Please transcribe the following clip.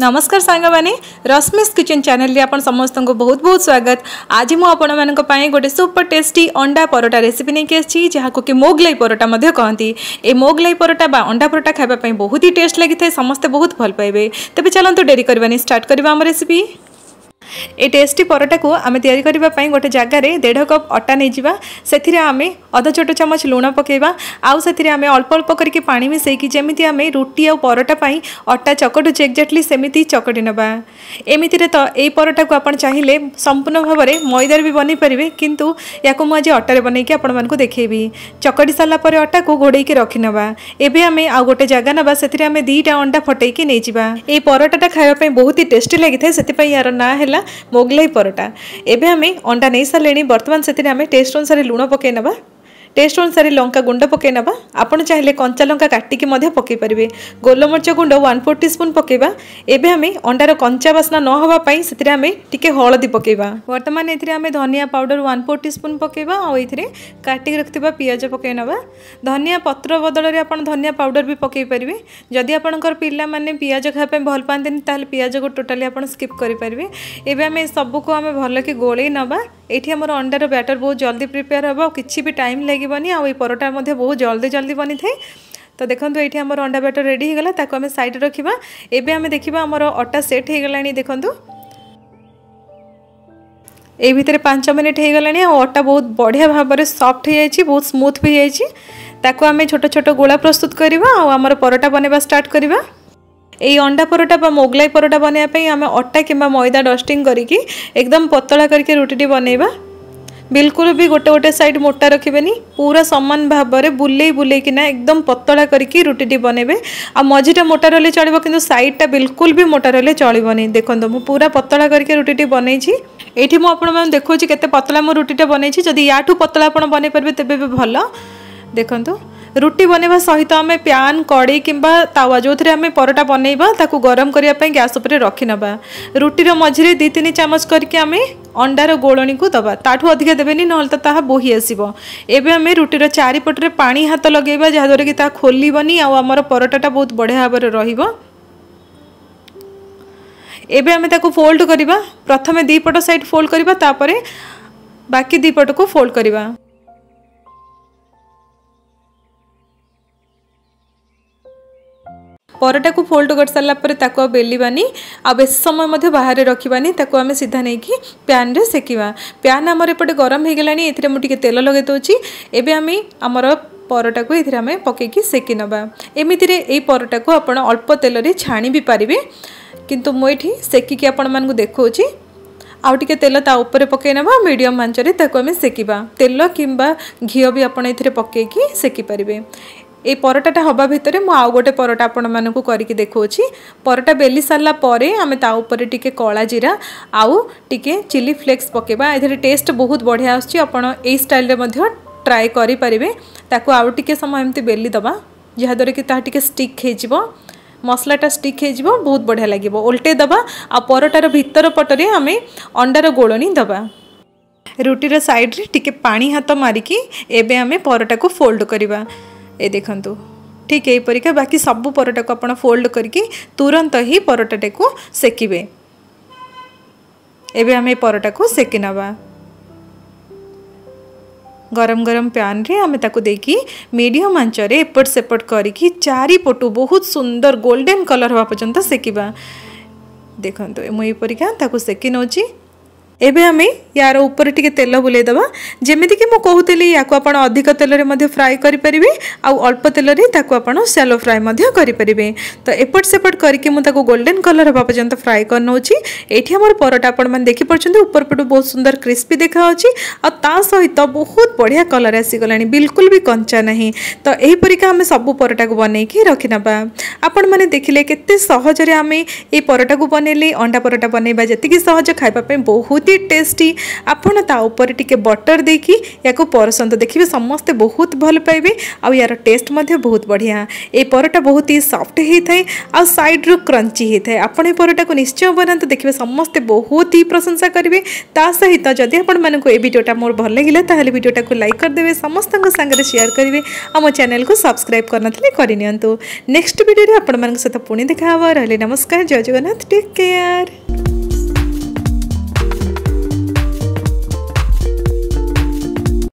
नमस्कार सांग मैंने रश्मिस किचन चैनल समस्त को बहुत बहुत स्वागत आज मुझे गोटे सुपर टेस्टी अंडा परोटा रेसीपी नहीं आँ कि मोगलई परटा कहते मोगलई परटा अंडा परोटा खाया बहुत ही टेस्ट लगी समस्ते बहुत भल पाए तेज चलो डेरी करवानी स्टार्ट करवा रेसीपी ये टेस्टी परटा को आम या गोटे जगार देढ़ कप अटा नहीं जावा से आम अध छोट चमच लुण पकईवा आम अल्प अल्प करके पा मिसेक जमी आम रुटी आउ परटापी अटा चकटू एक्जाक्टली सेमती चकटी ना एमती तो यही परटा को आज चाहिए संपूर्ण भाव में मैदार भी बन पारे कि आज अटारे बनई कि आपण मानक देखेबी चकटी सारापर अटा को घोड़े कि रखि ना एवं आम आउ गोटे जगह ना से दीटा अंडा फटे नहीं जावा यह परटाटा खायापी बहुत ही टेस्ट लगी था यार ना है মোগলাই পরোটা এবে আমি অন্ডা নেই সারে বর্তমান সেতিরে আমি টেস্ট অনুসারে লুণ পকাই নেবা টেস্ট অনুসারে লঙ্কা গুণ্ড পকাই নেবা আপনার চাইলে কঞ্চা লঙ্কা কাটিকি পকাই পারে গোলমরিচ গুণ্ড ওয়ান ফোর টিস্পুন পকাইবা এবে আমি অন্ডার কঞ্চা বাসনা নহওয়া সেটি আমি টিকি হলদি পকাইবা বর্তমান এতে আমি ধনিয়া পাউডর ওয়ান ফোর টিস্পুন পকাইবা আর এতে কাটিকি রাখি পিঁয়াজ পকাই নেবা ধনিয়া পত্র বদলরে আপনার ধনিয়া পাউডর বি পকাই পারে যদি আপনার পিলা মানে পিঁয়াজ খাওয়া ভাল পাতে তাহলে পিঁয়াজকে টোটালি আপনার স্কিপ করে পারে এবে আমি সবুক আমি ভালকি গোলাই নেবা ଏଇଠି ଆମର ଅଣ୍ଡାର ବ୍ୟାଟର ବହୁତ ଜଲ୍ଦି ପ୍ରିପେୟାର ହେବ ଆଉ କିଛି ବି ଟାଇମ୍ ଲାଗିବନି ଆଉ ଏଇ ପରଟା ମଧ୍ୟ ବହୁତ ଜଲ୍ଦି ଜଲ୍ଦି ବନିଥାଏ ତ ଦେଖନ୍ତୁ ଏଇଠି ଆମର ଅଣ୍ଡା ବ୍ୟାଟର ରେଡ଼ି ହୋଇଗଲା ତାକୁ ଆମେ ସାଇଡ଼ରେ ରଖିବା ଏବେ ଆମେ ଦେଖିବା ଆମର ଅଟା ସେଟ୍ ହୋଇଗଲାଣି ଦେଖନ୍ତୁ এই ভিতরে পাঁচ মিনিট হয়ে গলানি আটা বহুত বড়িয়া ভাবে সফট হয়ে যাই বহুত স্মুথ হয়ে যাই তাকে আমি ছোট ছোট গোলা প্রস্তুত করা আমার পরোটা বনাইবা স্টার্ট করা এই অন্ডা পরোটা বা মোগলাই পরোটা বানাইয়া পাই আমি অটা কিংবা ময়দা ডস্টিং করিকি একদম পতলা করিকি রুটিটি বানাইবা বিলকুল বি গোটে গোটে সাইড মোটা রখিবেনি পুরা সমান ভাবে বুলেই কিনা একদম পতলা করিকি রুটিটি বানাইবে আর মঝিটা মোটা রহলে চলবে কিন্তু সাইডটা বিলকুল বি মোটা রহলে চলবনি দেখুন মু পুরা পতলা করিকি রুটিটি বানাইছি এইটি মু আপনার দেখছি কত পতলা মু রুটিটা বানাইছি যদি ইয়াঠু পতলা আপনার বানাই পারবে তবে ভালো देखु रुटी बनवा सहित आम प्यान कड़ी किवा जो थे आम पर बनवा गरम करने गैस रखिने रुटीर मझे दी तीन चामच करके आम अंडार गोलणी को दबा ताठ अधिक देवे ना तो बोस एवं आम रुटी चारिपटे पा हाथ लगे जहाद्वर कि खोल आम परटा बहुत बढ़िया भाव र एबे आम फोल्ड करवा प्रथम दीपट साइड फोल्ड करवा बाकी दीपट को फोल्ड करवा পরটাକୁ ଫୋଲ୍ଡ କରିସାରିଲା ପରେ ତାକୁ ଆଉ ବେଲିବାନି ଆଉ ବେଶୀ ସମୟ ମଧ୍ୟ ବାହାରେ ରଖିବାନି ତାକୁ ଆମେ ସିଧା ନେଇକି ପ୍ୟାନ୍ରେ ସେକିବା ପ୍ୟାନ୍ ଆମର ଏପଟେ ଗରମ ହେଇଗଲାଣି ଏଥିରେ ମୁଁ ଟିକେ ତେଲ ଲଗାଇ ଦେଉଛି ଏବେ ଆମେ ଆମର পরোটাকু এর আমি পকাইকি সেকি নেবা এমিতি এই পরোটাকু আপনার অল্প তেলরে ছাড়ি বি পারে কিন্তু মু এটি সেকিকি আপনার দেখছি আউ টিকে তেল তা উপরে পকাই নেবা মিডিয়াম মাঞ্চরে তাকে আমি সেকিবা তেল কিংবা ঘিও বি আপনার এর পকাইকি সেকি পারে এই পরোটাটা হওয়া ভিতরে মু আউ গোটে পরোটা আপনার করিকি দেখছি পরোটা বেলি সারা পরে আমি তা উপরে টিকে কলা জিরা আউ টিকে চিলি ফ্লেক্স পকাইবা এর টেস্ট বহুত বঢ়িয়া আসছে আপনার এই স্টাইলে ট্রাই করে পারে তাকে আউ টিকে সময় এমতি বেলি দেবা ଯାହାଦ୍ୱାରା କି ତାହା ଟିକେ ଷ୍ଟିକ୍ ହେଇଯିବ ମସଲାଟା ଷ୍ଟିକ୍ ହେଇଯିବ ବହୁତ ବଢ଼ିଆ ଲାଗିବ ଓଲଟେଇ ଦେବା ଆଉ ପରଟାର ଭିତର ପଟରେ ଆମେ ଅଣ୍ଡାର ଗୋଳଣି ଦେବା ରୁଟିର ସାଇଡ଼୍ରେ ଟିକେ ପାଣି ହାତ ମାରିକି ଏବେ ଆମେ ପରଟାକୁ ଫୋଲ୍ଡ କରିବା ए देखु ठीक ଏହିପରିକା ବାକି ସବୁ ପରଟାକୁ ଆପଣ ଫୋଲ୍ଡ କରିକି ତୁରନ୍ତ ହିଁ ପରଟାଟାକୁ ସେକିବେ ଏବେ ଆମେ ଏ ପରଟାକୁ ସେକି ନେବା ଗରମ ଗରମ ପ୍ୟାନ୍ରେ ଆମେ ତାକୁ ଦେଇକି ମିଡ଼ିୟମ୍ ଆଞ୍ଚରେ ଏପଟ ସେପଟ କରିକି ଚାରିପଟୁ ବହୁତ ସୁନ୍ଦର ଗୋଲ୍ଡେନ୍ କଲର୍ ହେବା ପର୍ଯ୍ୟନ୍ତ ସେକିବା ଦେଖନ୍ତୁ ମୁଁ ଏହିପରିକା ତାକୁ ସେକି ନେଉଛି ଏବେ ଆମେ ୟାର ଉପରେ ଟିକେ ତେଲ ବୁଲେଇଦେବା ଯେମିତିକି ମୁଁ କହୁଥିଲି ୟାକୁ ଆପଣ ଅଧିକ ତେଲରେ ମଧ୍ୟ ଫ୍ରାଏ କରିପାରିବେ ଆଉ ଅଳ୍ପ ତେଲରେ ତାକୁ ଆପଣ ସ୍ୟାଲୋ ଫ୍ରାଏ ମଧ୍ୟ କରିପାରିବେ ତ ଏପଟ ସେପଟ କରିକି ମୁଁ ତାକୁ ଗୋଲ୍ଡେନ୍ କଲର୍ ହେବା ପର୍ଯ୍ୟନ୍ତ ଫ୍ରାଏ କରିନେଉଛି ଏଇଠି ଆମର ପରଟା ଆପଣମାନେ ଦେଖିପାରୁଛନ୍ତି ଉପର ପଟୁ ବହୁତ ସୁନ୍ଦର କ୍ରିସ୍ପି ଦେଖାଯାଉଛି ଆଉ ତା ସହିତ ବହୁତ ବଢ଼ିଆ କଲର୍ ଆସିଗଲାଣି ବିଲକୁଲ ବି କଞ୍ଚା ନାହିଁ ତ ଏହିପରିକା ଆମେ ସବୁ ପରଟାକୁ ବନେଇକି ରଖିନେବା ଆପଣମାନେ ଦେଖିଲେ କେତେ ସହଜରେ ଆମେ ଏଇ ପରଟାକୁ ବନେଇଲେ ଅଣ୍ଡା ପରଟା ବନେଇବା ଯେତିକି ସହଜ ଖାଇବା ପାଇଁ ବହୁତ ଏମିତି ଟେଷ୍ଟି ଆପଣ ତା ଉପରେ ଟିକେ ବଟର ଦେଇକି ୟାକୁ ପରସନ୍ତୁ ଦେଖିବେ ସମସ୍ତେ ବହୁତ ଭଲ ପାଇବେ ଆଉ ୟାର ଟେଷ୍ଟ ମଧ୍ୟ ବହୁତ ବଢ଼ିଆ ଏ ପରଟା ବହୁତ ହି ସଫ୍ଟ ହୋଇଥାଏ ଆଉ ସାଇଡ଼୍ରୁ କ୍ରଞ୍ଚି ହୋଇଥାଏ ଆପଣ ଏ ପରଟାକୁ ନିଶ୍ଚୟ ବନାନ୍ତୁ ଦେଖିବେ ସମସ୍ତେ ବହୁତ ହି ପ୍ରଶଂସା କରିବେ ତା ସହିତ ଯଦି ଆପଣମାନଙ୍କୁ ଏ ଭିଡ଼ିଓଟା ମୋର ଭଲ ଲାଗିଲା ତାହେଲେ ଭିଡ଼ିଓଟାକୁ ଲାଇକ୍ କରିଦେବେ ସମସ୍ତଙ୍କ ସାଙ୍ଗରେ ସେୟାର କରିବେ ଆଉ ମୋ ଚ୍ୟାନେଲକୁ ସବସ୍କ୍ରାଇବ୍ କରିନଥିଲେ କରିନିଅନ୍ତୁ ନେକ୍ସଟ ଭିଡ଼ିଓରେ ଆପଣମାନଙ୍କ ସହିତ ପୁଣି ଦେଖା ହେବ ରହିଲେ ନମସ୍କାର ଜୟ ଜଗନ୍ନାଥ ଟେକ୍ କେୟାର